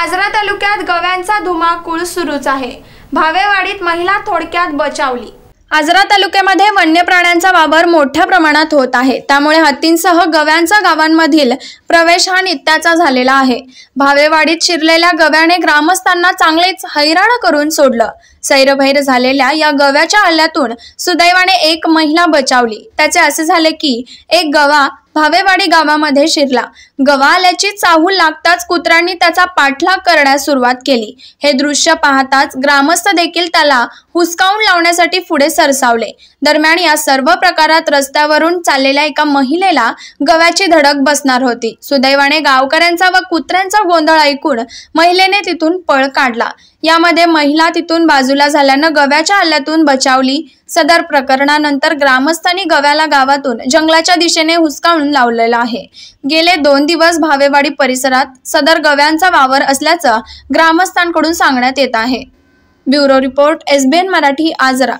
आजरा तालुक्यात गव्यांचा धुमाकूळ सुरूच आहे भावेवाडीत महिला थोडक्यात बचावली आजरा तालुक्यामध्ये वन्य प्राण्यांचा वावर मोठ्या प्रमाणात होत आहे त्यामुळे हत्तींसह गव्यांचा गावांमधील प्रवेश हा नित्याचा झालेला आहे भावेवाडीत शिरलेल्या गव्याने ग्रामस्थांना चांगलेच हैराण करून सोडलं सैरभैर झालेल्या या गव्याच्या हल्ल्यातून सुदैवाने एक महिला बचावली त्याचे असे झाले की एक गवा भावेवाडी गावामध्ये शिरला गव्हाल्याची चाहूल लागताच कुत्र्यांनी त्याचा पाठलाग करण्यास सुरुवात केली हे दृश्य पाहताच ग्रामस्थ देखील त्याला हुसकावून लावण्यासाठी पुढे सरसावले दरम्यान या सर्व प्रकारात रस्त्यावरून चाललेल्या एका महिलेला गव्याची धडक बसणार होती सुदैवाने गावकऱ्यांचा व कुत्र्यांचा गोंधळ ऐकून महिलेने तिथून पळ काढला यामध्ये महिला तिथून बाजूला झाल्यानं गव्याच्या हल्ल्यातून बचावली सदर प्रकरणानंतर ग्रामस्थांनी गव्याला गावातून जंगलाच्या दिशेने हुसकावून लावलेला आहे गेले दोन दिवस भावेवाडी परिसरात सदर गव्यांचा वावर असल्याचं ग्रामस्थांकडून सांगण्यात येत आहे bureau report SBN Marathi Ajara